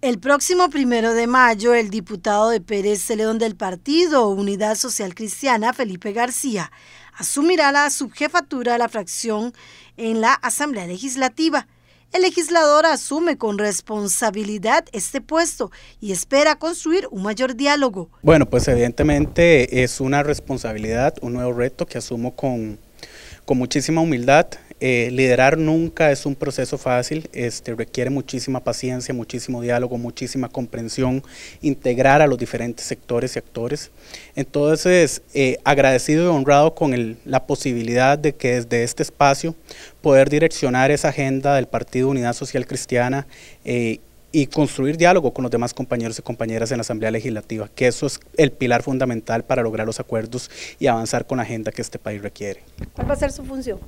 El próximo primero de mayo, el diputado de Pérez Celedón del partido Unidad Social Cristiana, Felipe García, asumirá la subjefatura de la fracción en la Asamblea Legislativa. El legislador asume con responsabilidad este puesto y espera construir un mayor diálogo. Bueno, pues evidentemente es una responsabilidad, un nuevo reto que asumo con, con muchísima humildad. Eh, liderar nunca es un proceso fácil, este, requiere muchísima paciencia, muchísimo diálogo, muchísima comprensión, integrar a los diferentes sectores y actores. Entonces, eh, agradecido y honrado con la posibilidad de que desde este espacio poder direccionar esa agenda del Partido Unidad Social Cristiana eh, y construir diálogo con los demás compañeros y compañeras en la Asamblea Legislativa, que eso es el pilar fundamental para lograr los acuerdos y avanzar con la agenda que este país requiere. ¿Cuál va a ser su función?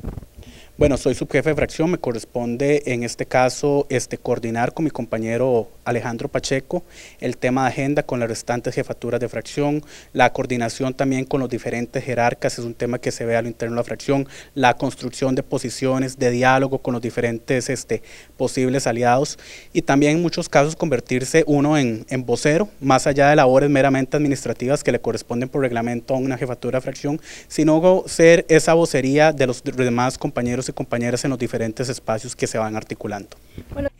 Bueno, soy subjefe de fracción, me corresponde en este caso este, coordinar con mi compañero Alejandro Pacheco, el tema de agenda con las restantes jefaturas de fracción, la coordinación también con los diferentes jerarcas, es un tema que se ve a lo interno de la fracción, la construcción de posiciones, de diálogo con los diferentes este, posibles aliados y también en muchos casos convertirse uno en, vocero, más allá de labores meramente administrativas que le corresponden por reglamento a una jefatura de fracción, sino ser esa vocería de los demás compañeros y compañeras en los diferentes espacios que se van articulando.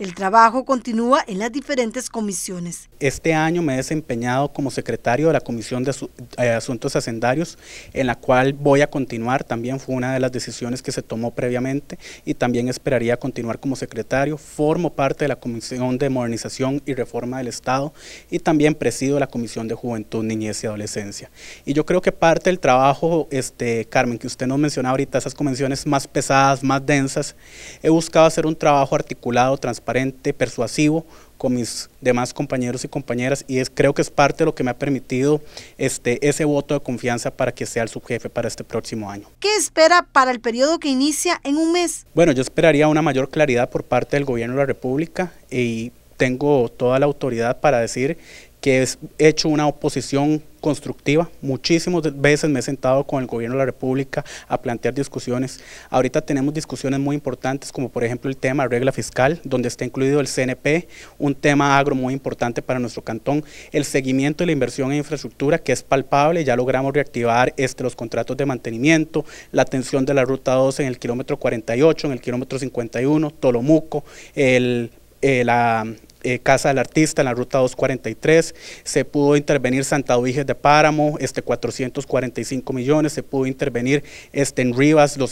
El trabajo continúa en las diferentes comisiones. Este año me he desempeñado como secretario de la Comisión de eh, Asuntos Hacendarios, en la cual voy a continuar. También fue una de las decisiones que se tomó previamente y también esperaría continuar como secretario. Formo parte de la Comisión de Modernización y Reforma del Estado y también presido la Comisión de Juventud, Niñez y Adolescencia. Y yo creo que parte del trabajo, este, Carmen, que usted nos menciona ahorita, esas convenciones más pesadas, más densas, he buscado hacer un trabajo articulado, transparente transparente, persuasivo con mis demás compañeros y compañeras y es, creo que es parte de lo que me ha permitido este, ese voto de confianza para que sea el subjefe para este próximo año. ¿Qué espera para el periodo que inicia en un mes? Bueno, yo esperaría una mayor claridad por parte del gobierno de la República y tengo toda la autoridad para decir que he hecho una oposición constructiva. Muchísimas veces me he sentado con el gobierno de la República a plantear discusiones. Ahorita tenemos discusiones muy importantes, como por ejemplo el tema de regla fiscal, donde está incluido el CNP, un tema agro muy importante para nuestro cantón, el seguimiento de la inversión en infraestructura, que es palpable, ya logramos reactivar este, los contratos de mantenimiento, la atención de la Ruta 12 en el kilómetro 48, en el kilómetro 51, Tolomuco, el, eh, la eh, Casa del Artista en la ruta 243, se pudo intervenir Santa Uiges de Páramo, este 445 millones, se pudo intervenir este, en Rivas, los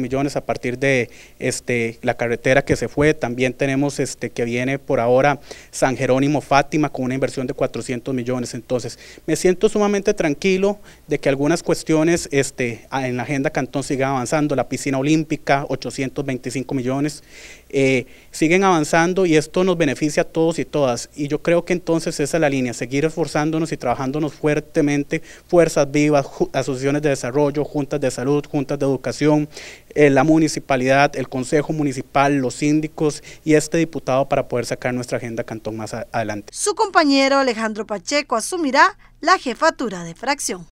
millones a partir de este, la carretera que se fue, también tenemos este, que viene por ahora San Jerónimo Fátima con una inversión de 400 millones, entonces me siento sumamente tranquilo de que algunas cuestiones este, en la agenda Cantón sigan avanzando, la piscina olímpica, 825 millones, eh, siguen avanzando y esto nos beneficia a todos y todas. Y yo creo que entonces esa es la línea, seguir esforzándonos y trabajándonos fuertemente, fuerzas vivas, asociaciones de desarrollo, juntas de salud, juntas de educación, eh, la municipalidad, el consejo municipal, los síndicos y este diputado para poder sacar nuestra agenda cantón más adelante. Su compañero Alejandro Pacheco asumirá la jefatura de fracción.